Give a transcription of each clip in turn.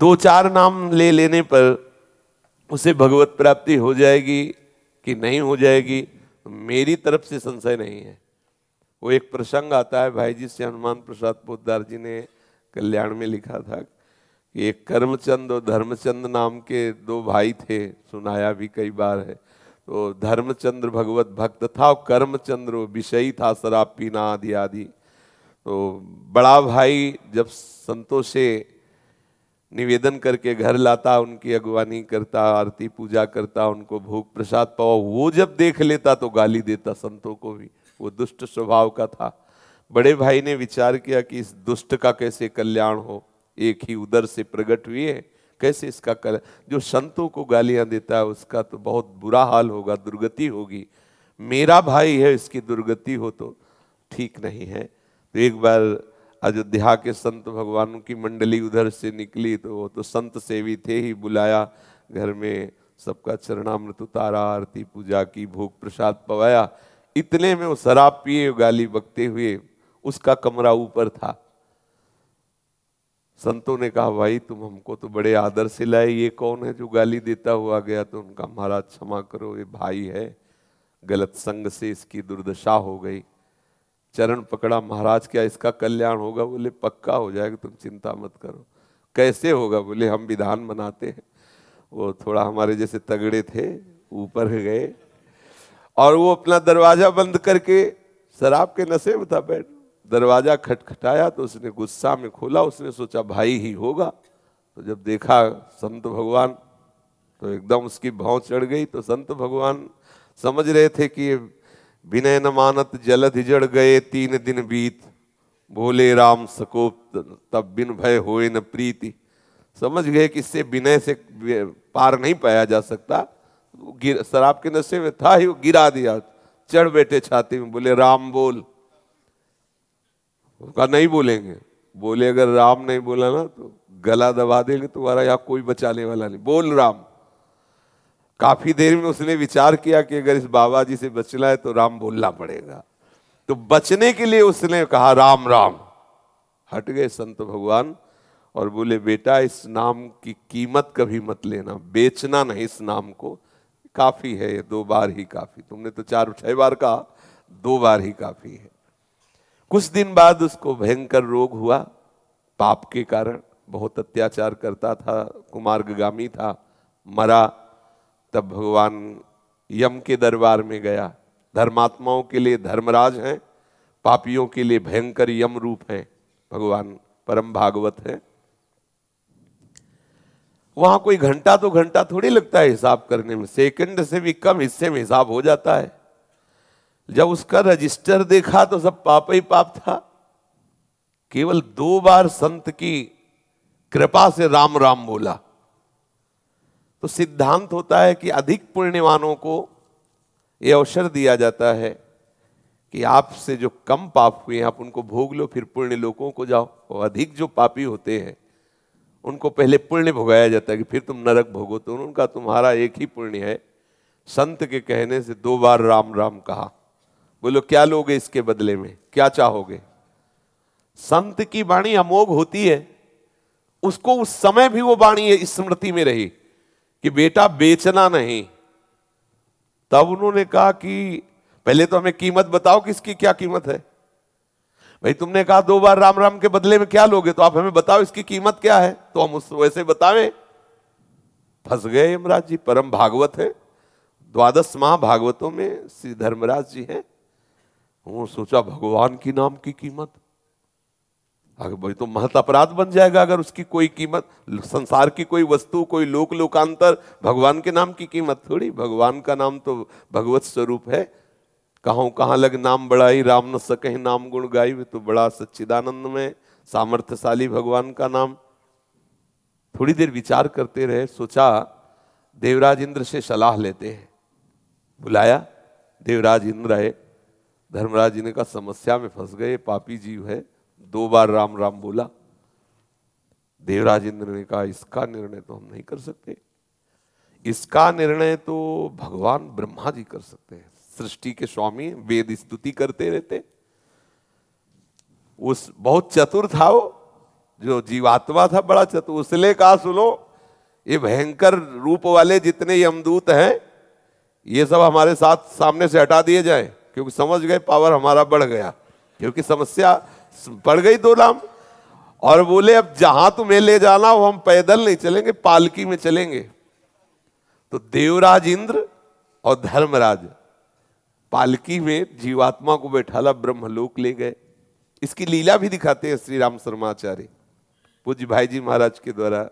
दो चार नाम ले लेने पर उसे भगवत प्राप्ति हो जाएगी कि नहीं हो जाएगी मेरी तरफ से संशय नहीं है वो एक प्रसंग आता है भाई जी से हनुमान प्रसाद पोदार जी ने कल्याण में लिखा था कि एक कर्मचंद और धर्मचंद नाम के दो भाई थे सुनाया भी कई बार है तो धर्मचंद्र भगवत भक्त था और कर्मचंद्र विषयी था शराब पीना आदि आदि तो बड़ा भाई जब संतों से निवेदन करके घर लाता उनकी अगवानी करता आरती पूजा करता उनको भोग प्रसाद पाओ वो जब देख लेता तो गाली देता संतों को भी वो दुष्ट स्वभाव का था बड़े भाई ने विचार किया कि इस दुष्ट का कैसे कल्याण हो एक ही उधर से प्रकट हुई है कैसे इसका कल जो संतों को गालियां देता है उसका तो बहुत बुरा हाल होगा दुर्गति होगी मेरा भाई है इसकी दुर्गति हो तो ठीक नहीं है तो एक बार अयोध्या के संत भगवानों की मंडली उधर से निकली तो वो तो संत सेवी थे ही बुलाया घर में सबका चरणामृत उतारा आरती पूजा की भोग प्रसाद पवाया इतने में वो शराब पिए गाली बकते हुए उसका कमरा ऊपर था संतों ने कहा भाई तुम हमको तो बड़े आदर से लाए ये कौन है जो गाली देता हुआ गया तो उनका महाराज क्षमा करो ये भाई है गलत संग से इसकी दुर्दशा हो गई चरण पकड़ा महाराज क्या इसका कल्याण होगा बोले पक्का हो जाएगा तुम चिंता मत करो कैसे होगा बोले हम विधान बनाते हैं वो थोड़ा हमारे जैसे तगड़े थे ऊपर गए और वो अपना दरवाजा बंद करके शराब के नशे में था बैठ दरवाजा खटखटाया तो उसने गुस्सा में खोला उसने सोचा भाई ही होगा तो जब देखा संत भगवान तो एकदम उसकी भाव चढ़ गई तो संत भगवान समझ रहे थे कि ये बिनय न मानत जल जड़ गए तीन दिन बीत भोले राम सकोप तब बिन भय होए न प्रीति समझ गए कि इससे विनय से पार नहीं पाया जा सकता गिर शराब के नशे में था ही वो गिरा दिया चढ़ बैठे छाती में बोले राम बोल उसका नहीं बोलेंगे बोले अगर राम नहीं बोला ना तो गला दबा देंगे तुम्हारा यहाँ कोई बचाने वाला नहीं बोल राम काफी देर में उसने विचार किया कि अगर इस बाबा जी से बचना है तो राम बोलना पड़ेगा तो बचने के लिए उसने कहा राम राम हट गए संत भगवान और बोले बेटा इस नाम की कीमत कभी मत लेना बेचना नहीं इस नाम को काफी है ये दो बार ही काफी तुमने तो चार छह बार कहा दो बार ही काफी है कुछ दिन बाद उसको भयंकर रोग हुआ पाप के कारण बहुत अत्याचार करता था कुमार्गामी था मरा तब भगवान यम के दरबार में गया धर्मात्माओं के लिए धर्मराज हैं पापियों के लिए भयंकर यम रूप हैं भगवान परम भागवत हैं वहां कोई घंटा तो घंटा थोड़ी लगता है हिसाब करने में सेकंड से भी कम हिस्से में हिसाब हो जाता है जब उसका रजिस्टर देखा तो सब पाप ही पाप था केवल दो बार संत की कृपा से राम राम बोला तो सिद्धांत होता है कि अधिक पुण्यवानों को ये अवसर दिया जाता है कि आपसे जो कम पाप हुए हैं आप उनको भोग लो फिर पुण्य लोगों को जाओ और अधिक जो पापी होते हैं उनको पहले पुण्य भोगाया जाता है कि फिर तुम नरक भोगो तो उनका तुम्हारा एक ही पुण्य है संत के कहने से दो बार राम राम कहा बोलो क्या लोगे इसके बदले में क्या चाहोगे संत की वाणी अमोघ होती है उसको उस समय भी वो वाणी स्मृति में रही कि बेटा बेचना नहीं तब उन्होंने कहा कि पहले तो हमें कीमत बताओ कि इसकी क्या कीमत है भाई तुमने कहा दो बार राम राम के बदले में क्या लोगे तो आप हमें बताओ इसकी कीमत क्या है तो हम उस वैसे बतावे फंस गए यमराज जी परम भागवत है द्वादश माह भागवतों में श्री धर्मराज जी हैं वो सोचा भगवान की नाम की कीमत अगर भाई तो महत अपराध बन जाएगा अगर उसकी कोई कीमत संसार की कोई वस्तु कोई लोक लोकांतर भगवान के नाम की कीमत थोड़ी भगवान का नाम तो भगवत स्वरूप है कहाँ कहाँ लग नाम बड़ाई राम न सके नाम गुण गाई तो बड़ा सच्चिदानंद में सामर्थ्यशाली भगवान का नाम थोड़ी देर विचार करते रहे सोचा देवराज इंद्र से सलाह लेते हैं बुलाया देवराज इंद्र है धर्मराज जी ने कहा समस्या में फंस गए पापी जीव है दो बार राम राम बोला देवराज इंद्र ने कहा इसका निर्णय तो हम नहीं कर सकते इसका निर्णय तो भगवान ब्रह्मा जी कर सकते हैं सृष्टि के स्वामी वेद स्तुति करते रहते उस बहुत चतुर था वो जो जीवात्मा था बड़ा चतुर उसने कहा सुनो ये भयंकर रूप वाले जितने यमदूत हैं ये सब हमारे साथ सामने से हटा दिए जाए क्योंकि समझ गए पावर हमारा बढ़ गया क्योंकि समस्या पड़ गई दो लाम और बोले अब जहां तुम्हें ले जाना हो हम पैदल नहीं चलेंगे पालकी में चलेंगे तो देवराज इंद्र और धर्मराज पालकी में जीवात्मा को बैठाला ब्रह्मलोक ले गए इसकी लीला भी दिखाते हैं श्री राम शर्माचार्य पूज्य भाई जी महाराज के द्वारा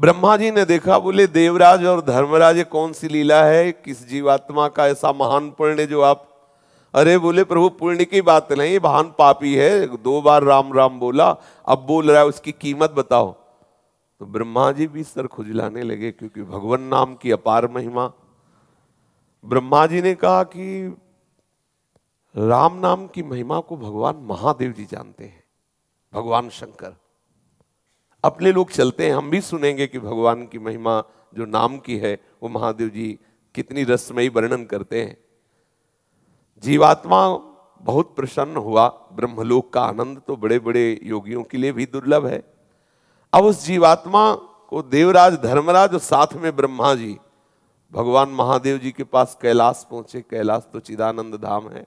ब्रह्मा जी ने देखा बोले देवराज और धर्मराज कौन सी लीला है किस जीवात्मा का ऐसा महान पुण्य जो आप अरे बोले प्रभु पुण्य की बात नहीं भान पापी है दो बार राम राम बोला अब बोल रहा है उसकी कीमत बताओ तो ब्रह्मा जी भी सर खुजलाने लगे क्योंकि भगवान नाम की अपार महिमा ब्रह्मा जी ने कहा कि राम नाम की महिमा को भगवान महादेव जी जानते हैं भगवान शंकर अपने लोग चलते हैं हम भी सुनेंगे कि भगवान की महिमा जो नाम की है वो महादेव जी कितनी रसमयी वर्णन करते हैं जीवात्मा बहुत प्रसन्न हुआ ब्रह्मलोक का आनंद तो बड़े बड़े योगियों के लिए भी दुर्लभ है अब उस जीवात्मा को देवराज धर्मराज और साथ में ब्रह्मा जी भगवान महादेव जी के पास कैलाश पहुंचे कैलाश तो चिदानंद धाम है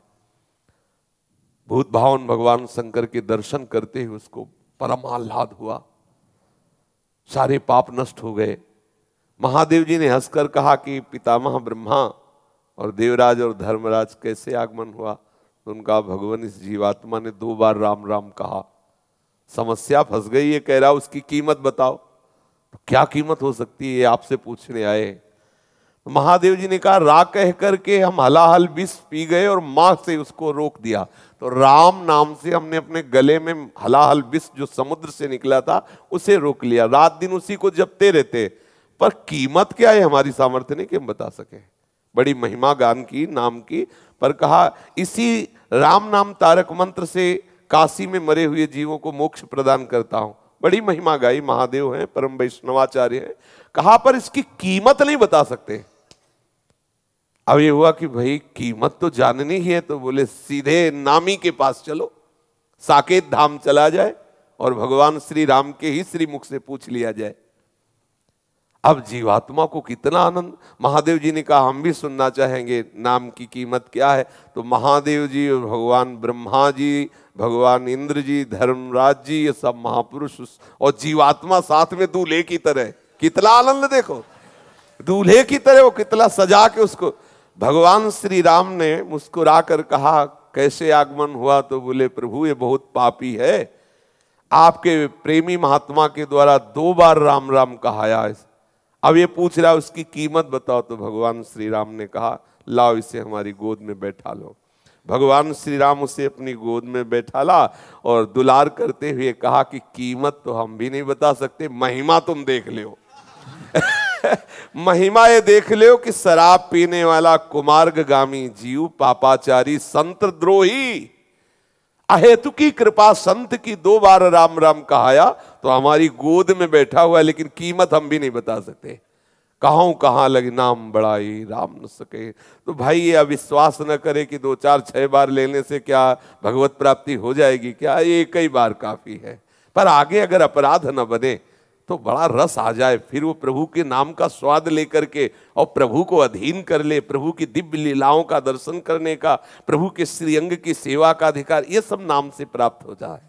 भूत भावन भगवान शंकर के दर्शन करते ही उसको परम आह्लाद हुआ सारे पाप नष्ट हो गए महादेव जी ने हंसकर कहा कि पितामह ब्रह्मा और देवराज और धर्मराज कैसे आगमन हुआ तो उनका भगवान इस जीवात्मा ने दो बार राम राम कहा समस्या फंस गई है कह रहा उसकी कीमत बताओ तो क्या कीमत हो सकती है ये आपसे पूछने आए तो महादेव जी ने कहा रा कह करके हम हलाहल विष पी गए और मां से उसको रोक दिया तो राम नाम से हमने अपने गले में हलाहल विष जो समुद्र से निकला था उसे रोक लिया रात दिन उसी को जपते रहते पर कीमत क्या है हमारी सामर्थ्य नहीं कि हम बता सकें बड़ी महिमा गान की नाम की पर कहा इसी राम नाम तारक मंत्र से काशी में मरे हुए जीवों को मोक्ष प्रदान करता हूं बड़ी महिमा गाई महादेव हैं परम वैष्णवाचार्य हैं कहा पर इसकी कीमत नहीं बता सकते अब ये हुआ कि भाई कीमत तो जाननी ही है तो बोले सीधे नामी के पास चलो साकेत धाम चला जाए और भगवान श्री राम के ही श्रीमुख से पूछ लिया जाए अब जीवात्मा को कितना आनंद महादेव जी ने कहा हम भी सुनना चाहेंगे नाम की कीमत क्या है तो महादेव जी और भगवान ब्रह्मा जी भगवान इंद्र जी धर्मराज जी ये सब महापुरुष और जीवात्मा साथ में दूल्हे की तरह कितना आनंद देखो दूल्हे की तरह वो कितना सजा के उसको भगवान श्री राम ने मुस्कुरा कर कहा कैसे आगमन हुआ तो बोले प्रभु ये बहुत पापी है आपके प्रेमी महात्मा के द्वारा दो बार राम राम कहाया है अब ये पूछ रहा है उसकी कीमत बताओ तो भगवान श्री राम ने कहा लाओ इसे हमारी गोद में बैठा लो भगवान श्री राम उसे अपनी गोद में बैठा ला और दुलार करते हुए कहा कि कीमत तो हम भी नहीं बता सकते महिमा तुम देख लियो महिमा ये देख लियो कि शराब पीने वाला कुमार्गामी जीव पापाचारी संत द्रोही अहेतु की कृपा संत की दो बार राम राम कहाया तो हमारी गोद में बैठा हुआ है लेकिन कीमत हम भी नहीं बता सकते कहाँ कहाँ लगे नाम बढ़ाई राम न सके तो भाई ये अविश्वास न करे कि दो चार छः बार लेने से क्या भगवत प्राप्ति हो जाएगी क्या ये कई बार काफ़ी है पर आगे अगर अपराध न बने तो बड़ा रस आ जाए फिर वो प्रभु के नाम का स्वाद लेकर के और प्रभु को अधीन कर ले प्रभु की दिव्य लीलाओं का दर्शन करने का प्रभु के श्रीअंग की सेवा का अधिकार ये सब नाम से प्राप्त हो जाए